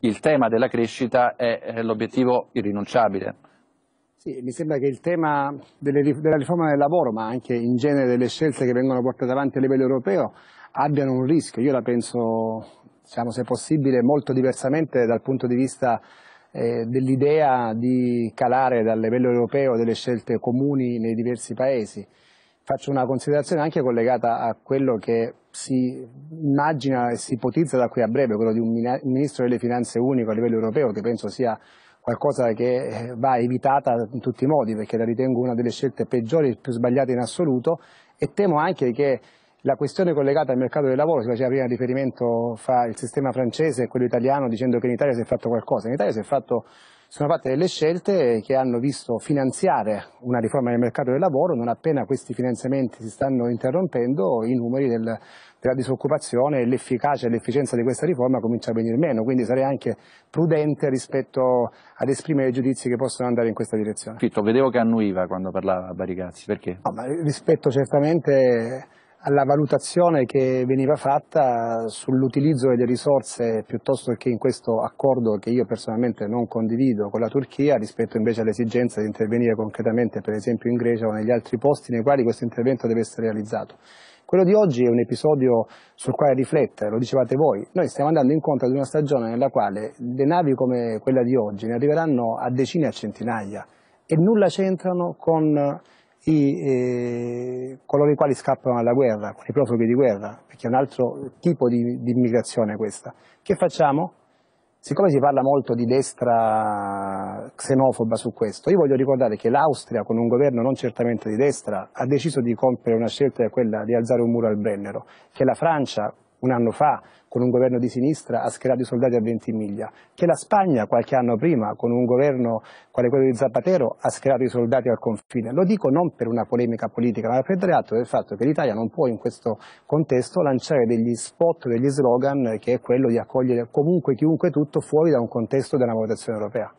il tema della crescita è l'obiettivo irrinunciabile. Sì, mi sembra che il tema delle, della riforma del lavoro, ma anche in genere delle scelte che vengono portate avanti a livello europeo, abbiano un rischio. Io la penso, diciamo, se possibile, molto diversamente dal punto di vista eh, dell'idea di calare dal livello europeo delle scelte comuni nei diversi paesi faccio una considerazione anche collegata a quello che si immagina e si ipotizza da qui a breve, quello di un ministro delle finanze unico a livello europeo, che penso sia qualcosa che eh, va evitata in tutti i modi, perché la ritengo una delle scelte peggiori e più sbagliate in assoluto, e temo anche che la questione collegata al mercato del lavoro, si faceva prima riferimento fra il sistema francese e quello italiano dicendo che in Italia si è fatto qualcosa, in Italia si è fatto sono fatte delle scelte che hanno visto finanziare una riforma del mercato del lavoro, non appena questi finanziamenti si stanno interrompendo i numeri del, della disoccupazione e l'efficacia e l'efficienza di questa riforma comincia a venire meno, quindi sarei anche prudente rispetto ad esprimere giudizi che possono andare in questa direzione. Fitto, vedevo che annuiva quando parlava Barigazzi, perché? No, rispetto certamente alla valutazione che veniva fatta sull'utilizzo delle risorse piuttosto che in questo accordo che io personalmente non condivido con la Turchia rispetto invece all'esigenza di intervenire concretamente per esempio in Grecia o negli altri posti nei quali questo intervento deve essere realizzato. Quello di oggi è un episodio sul quale riflettere, lo dicevate voi. Noi stiamo andando incontro ad una stagione nella quale le navi come quella di oggi ne arriveranno a decine e a centinaia e nulla c'entrano con i, eh, coloro i quali scappano dalla guerra, i profughi di guerra, perché è un altro tipo di, di immigrazione questa. Che facciamo? Siccome si parla molto di destra xenofoba su questo, io voglio ricordare che l'Austria, con un governo non certamente di destra, ha deciso di compiere una scelta che è quella di alzare un muro al Brennero, che la Francia, un anno fa con un governo di sinistra ha schierato i soldati a Ventimiglia, che la Spagna qualche anno prima con un governo quale quello di Zapatero ha schierato i soldati al confine. Lo dico non per una polemica politica, ma per prendere atto del fatto che l'Italia non può in questo contesto lanciare degli spot, degli slogan che è quello di accogliere comunque chiunque tutto fuori da un contesto della votazione europea.